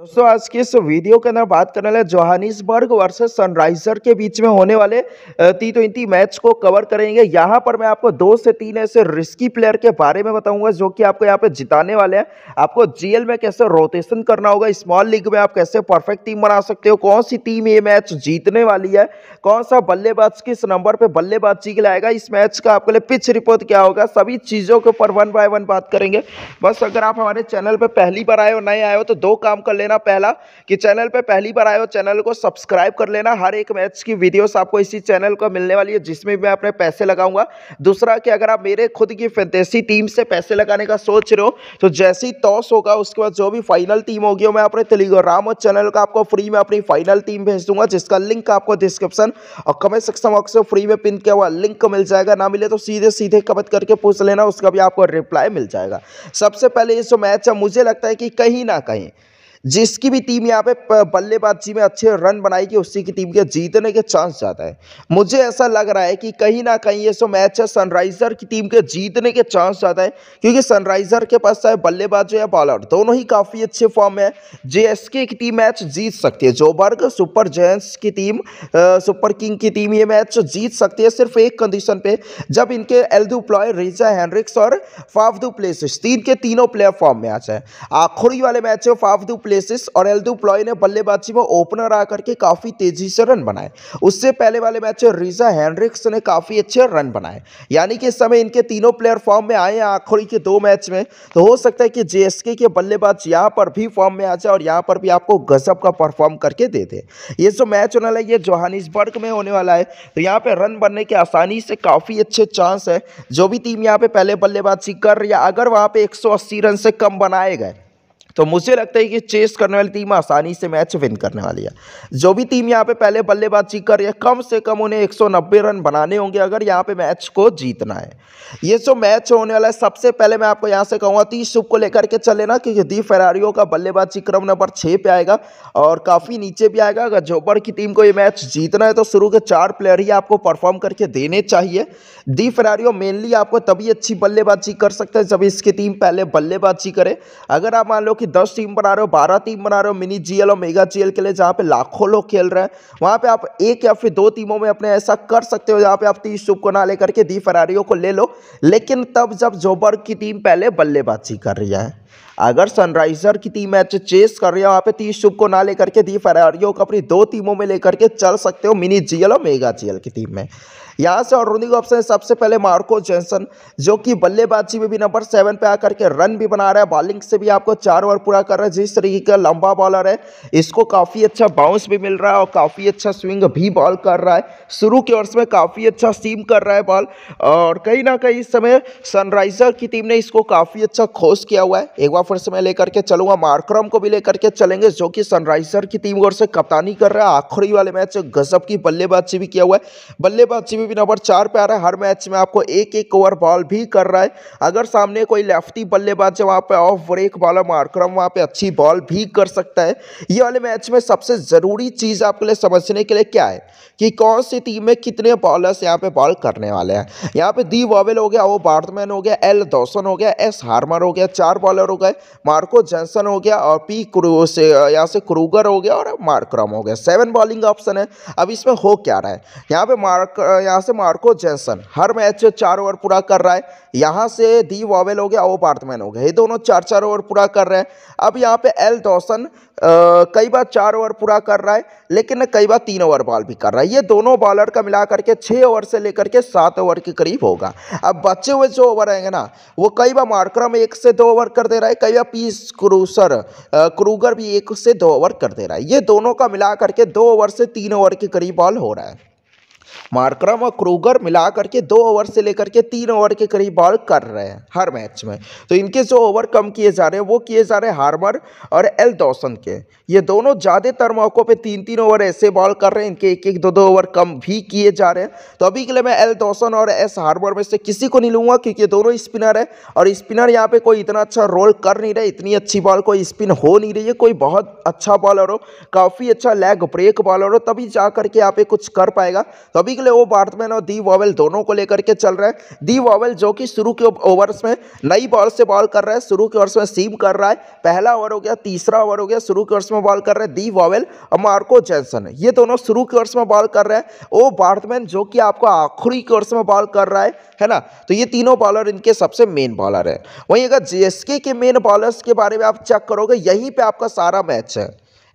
दोस्तों आज की इस वीडियो के अंदर बात करने वाले जोहानिसबर्ग वर्सेस सनराइजर के बीच में होने वाले टी ट्वेंटी मैच को कवर करेंगे यहाँ पर मैं आपको दो से तीन ऐसे रिस्की प्लेयर के बारे में बताऊंगा जो कि आपको यहाँ पे जिताने वाले हैं आपको जीएल में कैसे रोटेशन करना होगा स्मॉल लीग में आप कैसे परफेक्ट टीम बना सकते हो कौन सी टीम ये मैच जीतने वाली है कौन सा बल्लेबाज किस नंबर पर बल्लेबाज जी लाएगा इस मैच का आपके लिए पिच रिपोर्ट क्या होगा सभी चीज़ों के ऊपर वन बाय वन बात करेंगे बस अगर आप हमारे चैनल पर पहली बार आए हो नए आए हो तो दो काम कर ले लेना पहला कि चैनल पे पहली बार आए हो चैनल को सब्सक्राइब कर लेना हर एक मैच की वीडियोस आपको इसी चैनल को मिलने वाली है जिसमें मैं अपने पैसे लगाऊंगा दूसरा कि अगर आप मेरे खुद की फैंतेसी टीम से पैसे लगाने का सोच रहे हो तो जैसे ही टॉस होगा उसके बाद जो भी फाइनल टीम होगी मैं अपने टेलीग्राम और चैनल का आपको फ्री में अपनी फाइनल टीम भेज दूंगा जिसका लिंक आपको डिस्क्रिप्शन और कमेंट सेक्शन बॉक्स में फ्री में पिन किया हुआ लिंक मिल जाएगा ना मिले तो सीधे सीधे कमेंट करके पूछ लेना उसका भी आपको रिप्लाई मिल जाएगा सबसे पहले ये जो मैच है मुझे लगता है कि कहीं ना कहीं जिसकी भी टीम यहाँ पे बल्लेबाजी में अच्छे रन बनाएगी उसी की टीम के जीतने के चांस ज़्यादा है मुझे ऐसा लग रहा है कि कहीं ना कहीं ये सो मैच है सनराइजर की टीम के जीतने के चांस ज़्यादा है क्योंकि सनराइजर के पास चाहे बल्लेबाज या बॉलर दोनों ही काफ़ी अच्छे फॉर्म है जे की टीम मैच जीत सकती है जोबर्ग सुपर जेंट्स की टीम सुपर किंग की टीम ये मैच जीत सकती है सिर्फ एक कंडीशन पे जब इनके एल्दू प्लॉय रिजा हैनरिक्स और फाफदू प्लेसिस तीन के तीनों प्लेयर फॉर्म में आ जाए आखिरी वाले मैच है फाफदू प्लेसेस और एल्दू प्लॉय ने बल्लेबाजी में ओपनर आकर के काफ़ी तेजी से रन बनाए उससे पहले वाले मैच में रिजा हैंड्रिक्स ने काफ़ी अच्छे रन बनाए यानी कि इस समय इनके तीनों प्लेयर फॉर्म में आए हैं आखिरी के दो मैच में तो हो सकता है कि जेएसके के बल्लेबाज यहाँ पर भी फॉर्म में आ जाए और यहाँ पर भी आपको गजब का परफॉर्म करके दे दे ये जो मैच होने वाला है ये जोहानिसबर्ग में होने वाला है तो यहाँ पर रन बनने के आसानी से काफ़ी अच्छे चांस है जो भी टीम यहाँ पे पहले बल्लेबाजी कर रही है अगर वहाँ पे एक रन से कम बनाए गए तो मुझे लगता है कि चेस करने वाली टीम आसानी से मैच विन करने वाली है जो भी टीम यहाँ पे पहले बल्लेबाजी कर रही है कम से कम उन्हें 190 रन बनाने होंगे अगर यहाँ पे मैच को जीतना है ये जो मैच होने वाला है सबसे पहले मैं आपको यहाँ से कहूँगा तीस शुभ को लेकर के चले ना कि दी फरारियों का बल्लेबाजी क्रम नंबर छः पे आएगा और काफ़ी नीचे भी आएगा अगर जोबर की टीम को ये मैच जीतना है तो शुरू के चार प्लेयर ही आपको परफॉर्म करके देने चाहिए दी फरारियों मेनली आपको तभी अच्छी बल्लेबाजी कर सकता है जब इसकी टीम पहले बल्लेबाजी करे अगर आप मान लो कि दस टीम बना रहे हो बारह टीम बना रहे हो मिनी जी और मेगा जी के लिए जहाँ पे लाखों लोग खेल रहे हैं वहाँ पे आप एक या फिर दो टीमों में अपने ऐसा कर सकते हो जहाँ पे आप तीस शुभ को ना लेकर के दी फरारियों को ले लो लेकिन तब जब जोबर्ग की टीम पहले बल्लेबाजी कर रही है अगर सनराइजर की टीम मैच चेस कर रही है वहाँ पे तीस शुभ को ना लेकर के दी फरारियों को अपनी दो टीमों में लेकर के चल सकते हो मिनी जीएल और मेगा जीएल की टीम में यहाँ से और रनिंग ऑप्शन सबसे पहले मार्को जेंसन जो कि बल्लेबाजी में भी नंबर सेवन पे आकर के रन भी बना रहा है बॉलिंग से भी आपको चार ओवर पूरा कर रहा है जिस तरीके का लंबा बॉलर है इसको काफ़ी अच्छा बाउंस भी मिल रहा है और काफ़ी अच्छा स्विंग भी बॉल कर रहा है शुरू के ओवर्स में काफ़ी अच्छा सीम कर रहा है बॉल और कहीं ना कहीं इस समय सनराइजर की टीम ने इसको काफ़ी अच्छा खोज किया हुआ है एक बार फिर से मैं लेकर के चलूंगा मार्क्रम को भी लेकर के चलेंगे जो कि सनराइजर की टीम ओर से कप्तानी कर रहा है आखिरी वाले मैच गजब की बल्लेबाजी भी किया हुआ है बल्लेबाजी भी भी नंबर चार पे आ रहा है हर मैच में आपको एक एक ओवर बॉल भी कर रहा है अगर सामने कोई लेफ्टी बल्लेबाज जब वहाँ पे ऑफ ब्रेक बॉलर मारक्रम वहाँ पे अच्छी बॉल भी कर सकता है ये वाले मैच में सबसे ज़रूरी चीज़ आपके लिए समझने के लिए क्या है कि कौन सी टीम में कितने बॉलर्स यहाँ पर बॉल करने वाले हैं यहाँ पर दी वॉवेल हो गया वो बार्थमैन हो गया एल दौसन हो गया एस हार्मर हो गया चार बॉलर हो गए मार्को जॉनसन हो गया और पी क्रू से यहाँ से क्रूगर हो गया और मार्क्रम हो गया सेवन बॉलिंग ऑप्शन है अब इसमें हो क्या रहा है यहाँ पे मार्क यहाँ यहाँ से मार्को जेंसन हर मैच चार ओवर पूरा कर रहा है यहाँ से दी वॉवेल हो गया ओ पार्थमैन हो गया ये दोनों चार चार ओवर पूरा कर रहे हैं अब यहाँ पे एल डॉसन कई बार चार ओवर पूरा कर रहा है लेकिन कई बार तीन ओवर बॉल भी कर रहा है ये दोनों बॉलर का मिला करके छः ओवर से लेकर के सात ओवर के करीब होगा अब बचे हुए जो ओवर आएंगे ना वो कई बार मार्क्रम एक से दो ओवर कर दे रहा है कई बार पीस क्रूसर क्रूगर भी एक से दो ओवर कर दे रहा है ये दोनों का मिला करके दो ओवर से तीन ओवर के करीब बॉल हो रहा है मार्करम और क्रूगर मिला करके दो ओवर से लेकर के तीन ओवर के करीब बॉल कर रहे हैं हर मैच में तो इनके जो ओवर कम किए जा रहे हैं वो किए जा रहे हैं हार्मर और एल दौसन के ये दोनों ज़्यादातर मौक़ों पे तीन तीन ओवर ऐसे बॉल कर रहे हैं इनके एक एक दो दो ओवर कम भी किए जा रहे हैं तो अभी के लिए मैं एल दौसन और एस हार्मर में से किसी को नहीं लूँगा क्योंकि दोनों स्पिनर है और स्पिनर यहाँ पर कोई इतना अच्छा रोल कर नहीं रहा इतनी अच्छी बॉल कोई स्पिन हो नहीं रही है कोई बहुत अच्छा बॉलर हो काफ़ी अच्छा लेग ब्रेक बॉलर हो तभी जा करके यहाँ पे कुछ कर पाएगा तो तभी के लिए वो बैट्समैन और दी वॉवेल दोनों को लेकर के चल रहे हैं दी वॉवेल जो कि शुरू के ओवर्स में नई बॉल से बॉल कर रहा है शुरू के ओवर्स में सीम कर रहा है पहला ओवर हो गया तीसरा ओवर हो गया शुरू के ओवर्स में बॉल कर रहे हैं दी वॉवेल और मार्को जैनसन ये दोनों शुरू के ओवर्स में बॉल कर रहे हैं वो बैट्समैन जो कि आपको आखिरी के ओवर्स में बॉल कर रहा है है ना तो ये तीनों बॉलर इनके सबसे मेन बॉलर है वहीं अगर जे के मेन बॉलर्स के बारे में आप चेक करोगे यहीं पर आपका सारा मैच है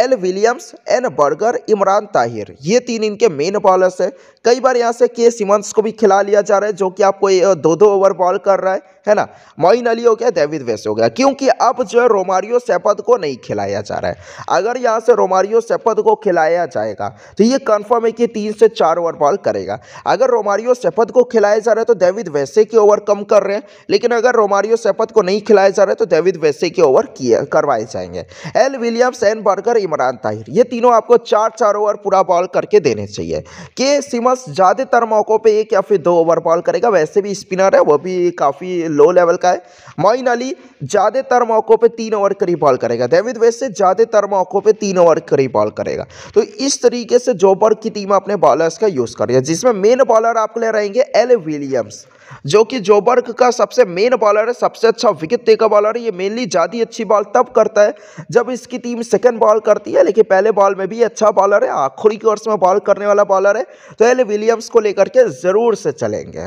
L Williams N Burger Imran Tahir ये तीन इनके मेन बॉलर्स है कई बार यहाँ से के सिमंस को भी खिला लिया जा रहा है जो कि आपको दो दो ओवर बॉल कर रहा है है ना मोइन अली हो गया डेविड वेस हो गया क्योंकि अब जो है रोमारियो सेपद को नहीं खिलाया जा रहा है अगर यहाँ से रोमारियो सेपद को खिलाया जाएगा तो ये कन्फर्म है कि तीन से चार ओवर बॉल करेगा अगर रोमारियो सेपद को खिलाया जा रहा है तो डेविड वैसे के ओवर कम कर रहे हैं लेकिन अगर रोमारियो सेपद को नहीं खिलाया जा रहा है तो डेविड वैसे के ओवर किए करवाए जाएंगे L Williams N Burger Imran Tahir ये तीनों आपको चार चार ओवर पूरा बॉल करके देने चाहिए के सिमस ज़्यादातर मौक़ों पे एक या फिर दो ओवर बॉल करेगा वैसे भी स्पिनर है वो भी काफ़ी लो लेवल का है मोइन अली ज़्यादातर मौक़ों पे तीन ओवर करीब बॉल करेगा डेविड वेस्ट से ज़्यादातर मौक़ों पर तीन ओवर करीब बॉल करेगा तो इस तरीके से जो बर्ग की टीम अपने बॉलर्स का यूज़ करेगा जिसमें मेन बॉलर आपके लिए रहेंगे एल विलियम्स जो कि जोबर्ग का सबसे मेन बॉलर है सबसे अच्छा विकेट टेकर बॉलर है ये मेनली ज़्यादा अच्छी बॉल तब करता है जब इसकी टीम सेकंड बॉल करती है लेकिन पहले बॉल में भी अच्छा बॉलर है आखिरी की ओवर्स में बॉल करने वाला बॉलर है तो एल विलियम्स को लेकर के ज़रूर से चलेंगे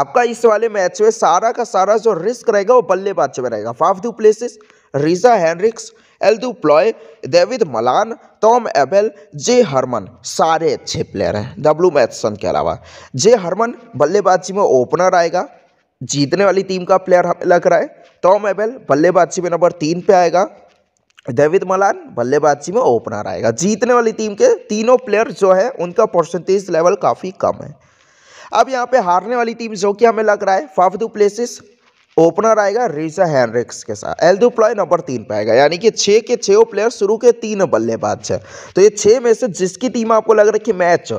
आपका इस वाले मैच में सारा का सारा जो रिस्क रहेगा वो बल्लेबाज में रहेगा Faf du Plessis Reeza Hendricks Leus du Plooy David Malan Tom Abell J Hermann सारे अच्छे प्लेयर हैं डब्लू मैथसन के अलावा जे हरमन बल्लेबाजी में ओपनर आएगा जीतने वाली टीम का प्लेयर हमें लग रहा है टॉम एबेल बल्लेबाजी में नंबर तीन पे आएगा डेविड मलान बल्लेबाजी में ओपनर आएगा जीतने वाली टीम के तीनों प्लेयर जो है उनका परसेंटेज लेवल काफ़ी कम है अब यहाँ पे हारने वाली टीम जो कि हमें लग रहा है फाफ दू प्लेसिस ओपनर आएगा रिजा हैनरिक्स के साथ एल प्लॉय नंबर तीन पे आएगा यानी कि छः के छः प्लेयर शुरू के तीन बल्लेबाज है तो ये छः में से जिसकी टीम आपको लग रहा है कि मैच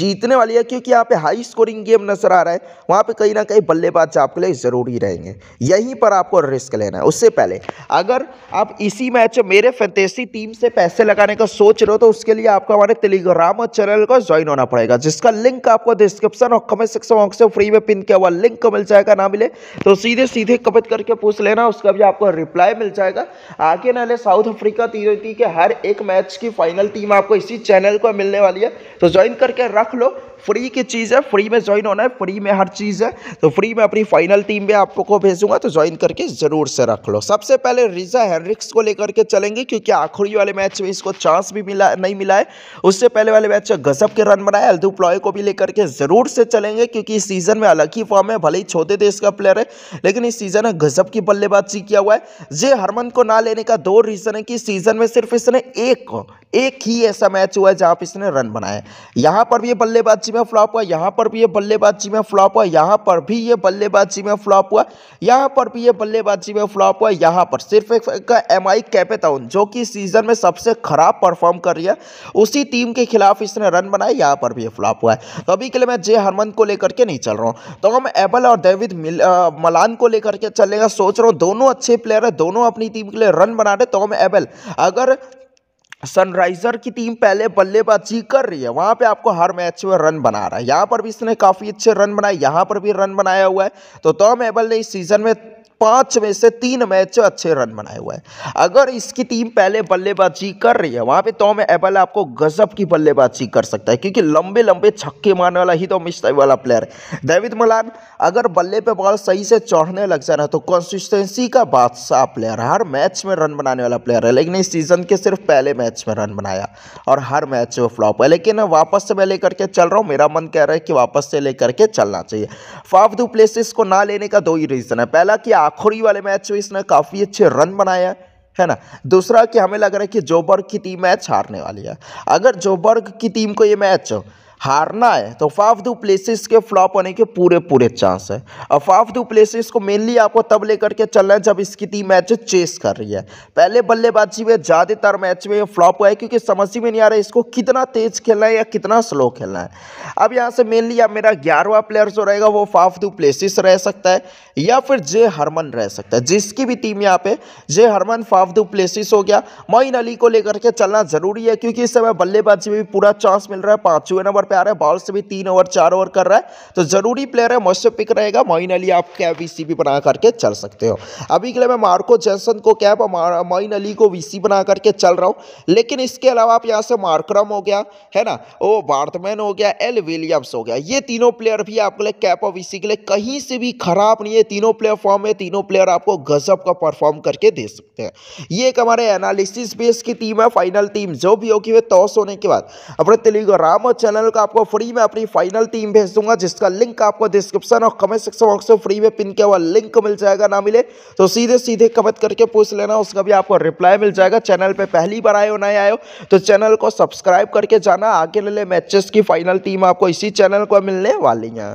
जीतने वाली है क्योंकि यहाँ पे हाई स्कोरिंग गेम नजर आ रहा है वहाँ पे कहीं ना कहीं बल्लेबाज आपके लिए ज़रूरी रहेंगे यहीं पर आपको रिस्क लेना है उससे पहले अगर आप इसी मैच मेरे फैंटेसी टीम से पैसे लगाने का सोच रहे हो तो उसके लिए आपको हमारे टेलीग्राम चैनल को ज्वाइन होना पड़ेगा जिसका लिंक आपको डिस्क्रिप्शन और कमेंट सेक्शन बॉक्स से फ्री में पिन किया हुआ लिंक मिल जाएगा ना मिले तो सीधे सीधे कमेंट करके पूछ लेना उसका भी आपको रिप्लाई मिल जाएगा आगे नाले साउथ अफ्रीका टी के हर एक मैच की फाइनल टीम आपको इसी चैनल को मिलने वाली है तो ज्वाइन करके रख लो फ्री की चीज़ है फ्री में ज्वाइन होना है फ्री में हर चीज़ है तो फ्री में अपनी फाइनल टीम में आपको भेजूंगा तो ज्वाइन करके ज़रूर से रख लो सबसे पहले रिजा हैनरिक्स को लेकर के चलेंगे क्योंकि आखिरी वाले मैच में इसको चांस भी मिला नहीं मिला है उससे पहले वाले मैच में गजब के रन बनाए अल्दू प्लॉय को भी लेकर के ज़रूर से चलेंगे क्योंकि इस सीज़न में अलग ही फॉर्म है भले ही छोटे देश का प्लेयर है लेकिन इस सीज़न में गजब की बल्लेबाजी किया हुआ है जे हरमन को ना लेने का दो रीज़न है कि सीज़न में सिर्फ इसने एक एक ही ऐसा मैच हुआ है जहां पर इसने रन बनाए यहाँ पर भी ये बल्लेबाजी में फ्लॉप हुआ यहाँ पर भी ये बल्लेबाजी में फ्लॉप हुआ यहां पर भी ये बल्लेबाजी में फ्लॉप हुआ यहां पर भी ये बल्लेबाजी में फ्लॉप हुआ यहाँ पर सिर्फ एक एम आई कैपेटाउन जो कि सीजन में सबसे खराब परफॉर्म कर रही है उसी टीम के खिलाफ इसने रन बनाया यहां पर भी ये फ्लॉप हुआ है तो अभी के लिए मैं जे हरमंद को लेकर के नहीं चल रहा हूँ तो हम एबल और डेविड मलान को लेकर के चलेगा सोच रहा हूँ दोनों अच्छे प्लेयर है दोनों अपनी टीम के लिए रन बना रहे तो हम एबल अगर सनराइजर की टीम पहले बल्लेबाजी कर रही है वहां पे आपको हर मैच में रन बना रहा है यहाँ पर भी इसने काफ़ी अच्छे रन बनाए यहाँ पर भी रन बनाया हुआ है तो टॉम तो एबल ने इस सीज़न में पांच में से तीन मैच अच्छे रन बनाए हुए हैं अगर इसकी टीम पहले बल्लेबाजी कर रही है वहां पे तो तो एबल आपको गजब की बल्लेबाजी कर सकता है क्योंकि लंबे लंबे छक्के मारने वाला ही तो मिश्र वाला प्लेयर है डेविड मलान अगर बल्ले पे बॉल सही से चढ़ने लग जा जाना तो कंसिस्टेंसी का बादशाह प्लेयर है हर मैच में रन बनाने वाला प्लेयर है लेकिन इस सीजन के सिर्फ पहले मैच में रन बनाया और हर मैच में फ्लॉप है लेकिन वापस से मैं लेकर के चल रहा हूँ मेरा मन कह रहा है कि वापस से लेकर के चलना चाहिए फाफ डुप्लेसिस को ना लेने का दो ही रीज़न है पहला कि आखिरी वाले मैच में इसने काफ़ी अच्छे रन बनाया है ना दूसरा कि हमें लग रहा है कि जोबर्ग की टीम मैच हारने वाली है अगर जोबर्ग की टीम को ये मैच हारना है तो फाफ दू प्लेसिस के फ्लॉप होने के पूरे पूरे चांस है और फाफ दू प्लेसिस को मेनली आपको तब लेकर के चलना है जब इसकी टीम मैच चेस कर रही है पहले बल्लेबाजी में ज़्यादातर मैच में फ्लॉप हुआ है क्योंकि समझ में नहीं आ रहा है इसको कितना तेज़ खेलना है या कितना स्लो खेलना है अब यहाँ से मेनली अब मेरा ग्यारहवा प्लेयर जो रहेगा वो फाफ दू प्लेसिस रह सकता है या फिर जे हरमन रह सकता है जिसकी भी टीम यहाँ पे J Hermann Faf du Plessis हो गया मोइन अली को लेकर के चलना जरूरी है क्योंकि इस समय बल्लेबाजी में भी पूरा चांस मिल रहा है पाँचवें नंबर पर पे आ रहा है बॉल से भी तीन ओवर चार ओवर कर रहा है तो जरूरी प्लेयर है मोस्ट पिक रहेगा मोइन अली आप कैप वीसी भी बना करके चल सकते हो अभी के लिए मैं मार्को जैसन को कैप मोइन अली को वीसी बना करके चल रहा हूँ लेकिन इसके अलावा आप यहाँ से मार्क्रम हो गया है ना ओ बार्थमैन हो गया एल विलियम्स हो गया ये तीनों प्लेयर भी आपके लिए कैप और वी के लिए कहीं से भी खराब नहीं है तीनों प्लेयर फॉर्म है तीनों प्लेयर आपको गजब का परफॉर्म करके दे सकते हैं ये एक हमारे एनालिसिस बेस की टीम है फाइनल टीम जो भी होगी वे टॉस होने के बाद अपने तेलुगु राम और चैनल तक आपको फ्री में अपनी फाइनल टीम भेज दूंगा जिसका लिंक आपको डिस्क्रिप्शन और कमेंट सेक्शन बॉक्स में फ्री में पिन किया हुआ लिंक मिल जाएगा ना मिले तो सीधे सीधे कमेंट करके पूछ लेना उसका भी आपको रिप्लाई मिल जाएगा चैनल पर पहली बार आए हो नए आए हो तो चैनल को सब्सक्राइब करके जाना आगे ले मैचेस की फाइनल टीम आपको इसी चैनल को मिलने वाली है